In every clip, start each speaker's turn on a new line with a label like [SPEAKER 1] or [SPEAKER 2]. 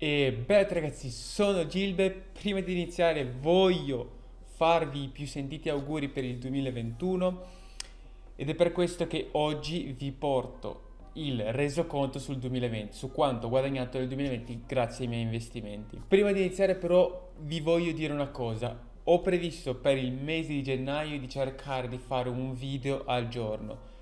[SPEAKER 1] E beh ragazzi, sono Gilbe, prima di iniziare voglio farvi i più sentiti auguri per il 2021 ed è per questo che oggi vi porto il resoconto sul 2020, su quanto ho guadagnato nel 2020 grazie ai miei investimenti. Prima di iniziare però vi voglio dire una cosa, ho previsto per il mese di gennaio di cercare di fare un video al giorno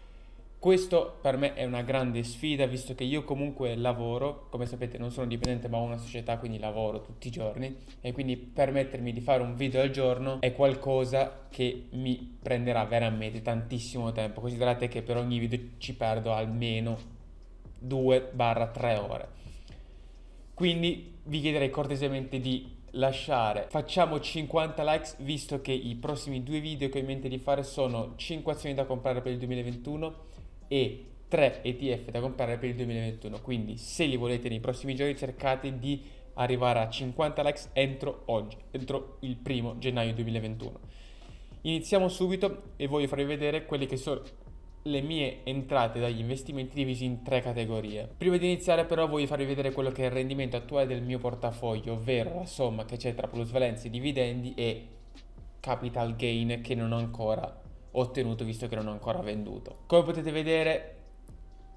[SPEAKER 1] questo per me è una grande sfida, visto che io comunque lavoro, come sapete non sono dipendente ma ho una società, quindi lavoro tutti i giorni e quindi permettermi di fare un video al giorno è qualcosa che mi prenderà veramente tantissimo tempo. Considerate che per ogni video ci perdo almeno 2-3 ore. Quindi vi chiederei cortesemente di lasciare. Facciamo 50 likes visto che i prossimi due video che ho in mente di fare sono 5 azioni da comprare per il 2021 e 3 ETF da comprare per il 2021. Quindi se li volete nei prossimi giorni cercate di arrivare a 50 likes entro oggi, entro il primo gennaio 2021. Iniziamo subito e voglio farvi vedere quelle che sono le mie entrate dagli investimenti divisi in tre categorie. Prima di iniziare però voglio farvi vedere quello che è il rendimento attuale del mio portafoglio, ovvero la somma che c'è tra plusvalenze, dividendi e capital gain che non ho ancora ottenuto visto che non ho ancora venduto. Come potete vedere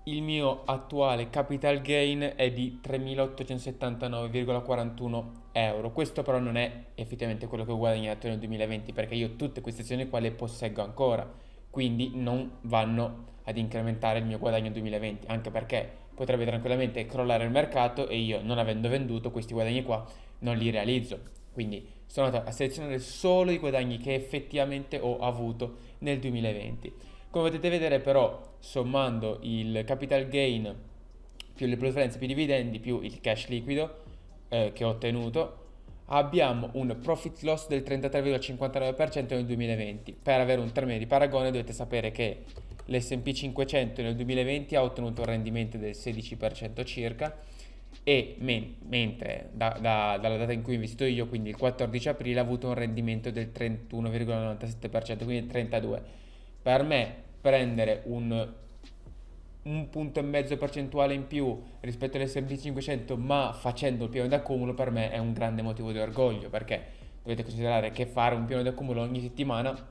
[SPEAKER 1] il mio attuale capital gain è di 3.879,41 euro. Questo però non è effettivamente quello che ho guadagnato nel 2020 perché io tutte queste azioni qua le posseggo ancora, quindi non vanno ad incrementare il mio guadagno 2020, anche perché potrebbe tranquillamente crollare il mercato e io non avendo venduto questi guadagni qua non li realizzo. Quindi sono andato a selezionare solo i guadagni che effettivamente ho avuto nel 2020. Come potete vedere però, sommando il capital gain più le preferenze più i dividendi più il cash liquido eh, che ho ottenuto, abbiamo un profit loss del 33,59% nel 2020. Per avere un termine di paragone dovete sapere che l'SP 500 nel 2020 ha ottenuto un rendimento del 16% circa, e men- mentre da, da, dalla data in cui ho investito io, quindi il 14 aprile, ha avuto un rendimento del 31,97%, quindi 32. Per me prendere un, un punto e mezzo percentuale in più rispetto all'SP 500, ma facendo il piano d'accumulo, per me è un grande motivo di orgoglio, perché dovete considerare che fare un piano d'accumulo ogni settimana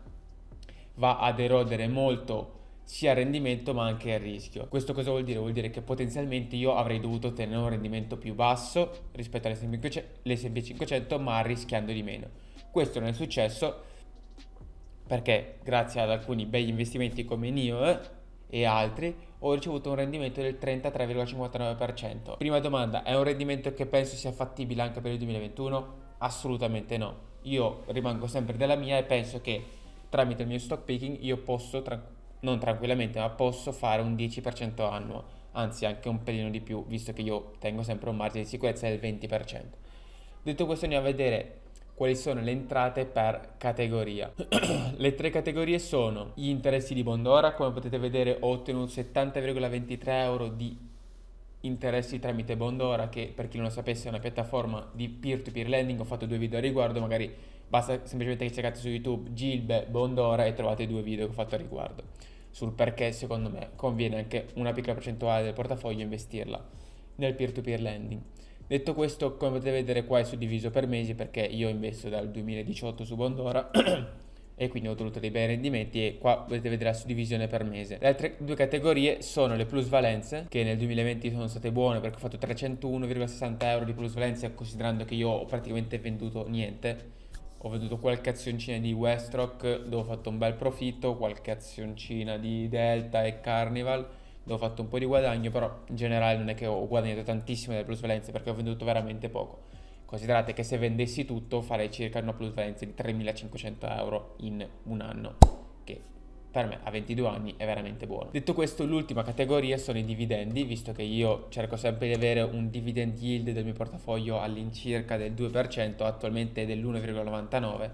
[SPEAKER 1] va ad erodere molto sia a rendimento ma anche a rischio. Questo cosa vuol dire? Vuol dire che potenzialmente io avrei dovuto ottenere un rendimento più basso rispetto all'SP 500 ma rischiando di meno. Questo non è successo perché grazie ad alcuni bei investimenti come NIO eh, e altri ho ricevuto un rendimento del 33,59%. Prima domanda, è un rendimento che penso sia fattibile anche per il 2021? Assolutamente no. Io rimango sempre della mia e penso che tramite il mio stock picking io posso tranquillamente non tranquillamente, ma posso fare un 10% annuo, anzi anche un pelino di più, visto che io tengo sempre un margine di sicurezza del 20%. Detto questo andiamo a vedere quali sono le entrate per categoria. le tre categorie sono gli interessi di Bondora, come potete vedere ho ottenuto 70,23 euro di interessi tramite Bondora che per chi non lo sapesse è una piattaforma di peer-to-peer lending, ho fatto due video a riguardo, magari Basta semplicemente che cercate su YouTube Gilbe Bondora e trovate i due video che ho fatto al riguardo. Sul perché, secondo me, conviene anche una piccola percentuale del portafoglio investirla nel peer-to-peer lending. Detto questo, come potete vedere qua è suddiviso per mesi perché io investo dal 2018 su Bondora e quindi ho ottenuto dei bei rendimenti e qua potete vedere la suddivisione per mese. Le altre due categorie sono le plusvalenze che nel 2020 sono state buone perché ho fatto 301,60 euro di plusvalenze considerando che io ho praticamente venduto niente ho venduto qualche azioncina di Westrock dove ho fatto un bel profitto, qualche azioncina di Delta e Carnival dove ho fatto un po' di guadagno, però in generale non è che ho guadagnato tantissimo delle plusvalenze perché ho venduto veramente poco. Considerate che se vendessi tutto farei circa una plusvalenza di 3.500 euro in un anno, che per me a 22 anni è veramente buono. Detto questo, l'ultima categoria sono i dividendi, visto che io cerco sempre di avere un dividend yield del mio portafoglio all'incirca del 2%, attualmente è dell'1,99.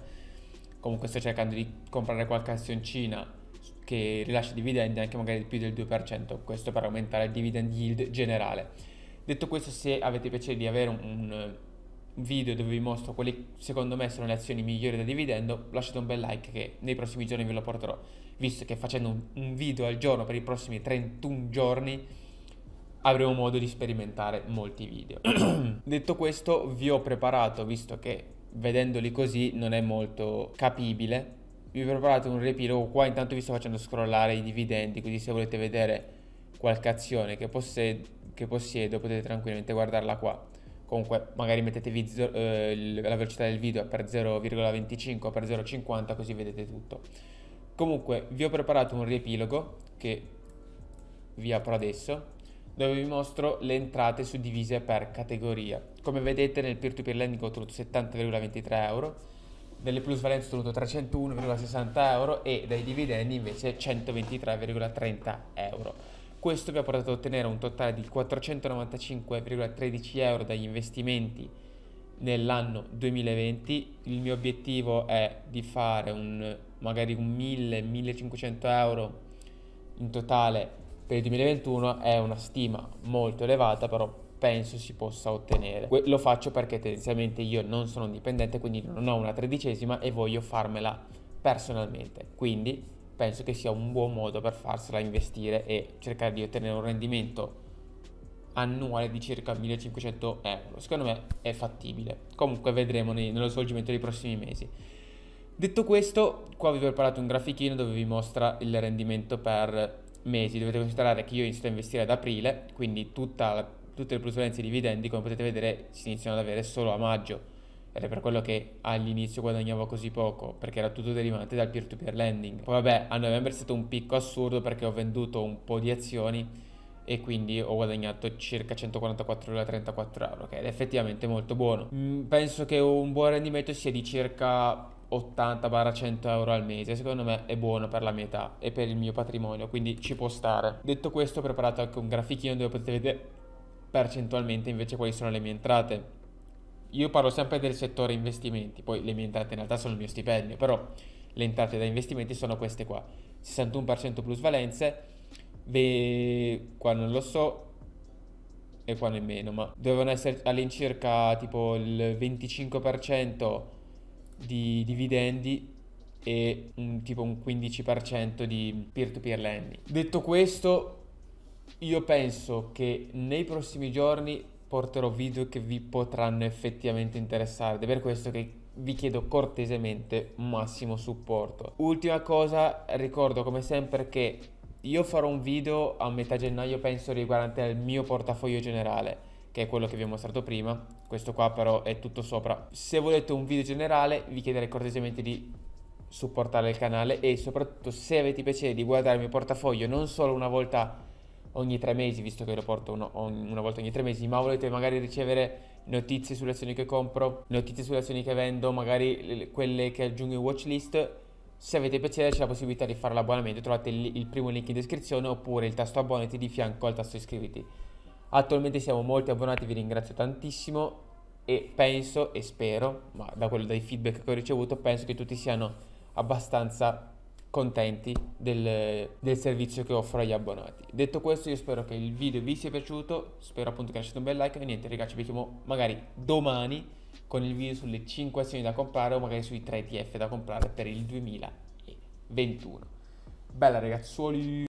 [SPEAKER 1] Comunque sto cercando di comprare qualche azioncina che rilascia dividendi anche magari di più del 2%, questo per aumentare il dividend yield generale. Detto questo, se avete piacere di avere un, un video dove vi mostro quali secondo me sono le azioni migliori da dividendo, lasciate un bel like che nei prossimi giorni ve lo porterò visto che facendo un, un video al giorno per i prossimi 31 giorni avremo modo di sperimentare molti video. Detto questo, vi ho preparato, visto che vedendoli così non è molto capibile, vi ho preparato un riepilogo qua, intanto vi sto facendo scrollare i dividendi, quindi se volete vedere qualche azione che, possed- che possiedo potete tranquillamente guardarla qua. Comunque magari mettete eh, la velocità del video per 0,25 o per 0,50 così vedete tutto. Comunque vi ho preparato un riepilogo che vi apro adesso dove vi mostro le entrate suddivise per categoria. Come vedete nel peer-to-peer -peer lending ho ottenuto 70,23 euro, nelle plusvalenze ho ottenuto 301,60 euro e dai dividendi invece 123,30 euro. Questo vi ha portato ad ottenere un totale di 495,13 euro dagli investimenti nell'anno 2020. Il mio obiettivo è di fare un magari un 1000-1500 euro in totale per il 2021 è una stima molto elevata, però penso si possa ottenere. Lo faccio perché tendenzialmente io non sono un dipendente, quindi non ho una tredicesima e voglio farmela personalmente. Quindi penso che sia un buon modo per farsela investire e cercare di ottenere un rendimento annuale di circa 1500 euro. Secondo me è fattibile. Comunque vedremo nello svolgimento dei prossimi mesi. Detto questo, qua vi ho preparato un grafichino dove vi mostra il rendimento per mesi. Dovete considerare che io inizio a investire ad aprile, quindi la, tutte le plusvalenze e i dividendi, come potete vedere, si iniziano ad avere solo a maggio. Ed è per quello che all'inizio guadagnavo così poco, perché era tutto derivante dal peer-to-peer -peer lending. Poi vabbè, a novembre è stato un picco assurdo perché ho venduto un po' di azioni e quindi ho guadagnato circa 144,34 euro, che è effettivamente molto buono. Mm, penso che un buon rendimento sia di circa 80-100 euro al mese, secondo me è buono per la mia età e per il mio patrimonio, quindi ci può stare. Detto questo ho preparato anche un grafichino dove potete vedere percentualmente invece quali sono le mie entrate. Io parlo sempre del settore investimenti, poi le mie entrate in realtà sono il mio stipendio, però le entrate da investimenti sono queste qua. 61% plusvalenze, ve... qua non lo so, e qua nemmeno, ma dovevano essere all'incirca tipo il 25% di dividendi e un, mm, tipo un 15% di peer-to-peer lending. Detto questo, io penso che nei prossimi giorni porterò video che vi potranno effettivamente interessare è per questo che vi chiedo cortesemente massimo supporto. Ultima cosa, ricordo come sempre che io farò un video a metà gennaio penso riguardante il mio portafoglio generale che è quello che vi ho mostrato prima. Questo qua però è tutto sopra. Se volete un video generale vi chiederei cortesemente di supportare il canale e soprattutto se avete piacere di guardare il mio portafoglio non solo una volta ogni tre mesi, visto che lo porto uno, una volta ogni tre mesi, ma volete magari ricevere notizie sulle azioni che compro, notizie sulle azioni che vendo, magari quelle che aggiungo in watchlist. Se avete piacere c'è la possibilità di fare l'abbonamento, trovate il, il primo link in descrizione oppure il tasto abbonati di fianco al tasto iscriviti. Attualmente siamo molti abbonati, vi ringrazio tantissimo e penso e spero, ma da quello dai feedback che ho ricevuto, penso che tutti siano abbastanza contenti del, del, servizio che offro agli abbonati. Detto questo io spero che il video vi sia piaciuto, spero appunto che lasciate un bel like e niente ragazzi, vediamo magari domani con il video sulle 5 azioni da comprare o magari sui 3 ETF da comprare per il 2021. Bella ragazzuoli!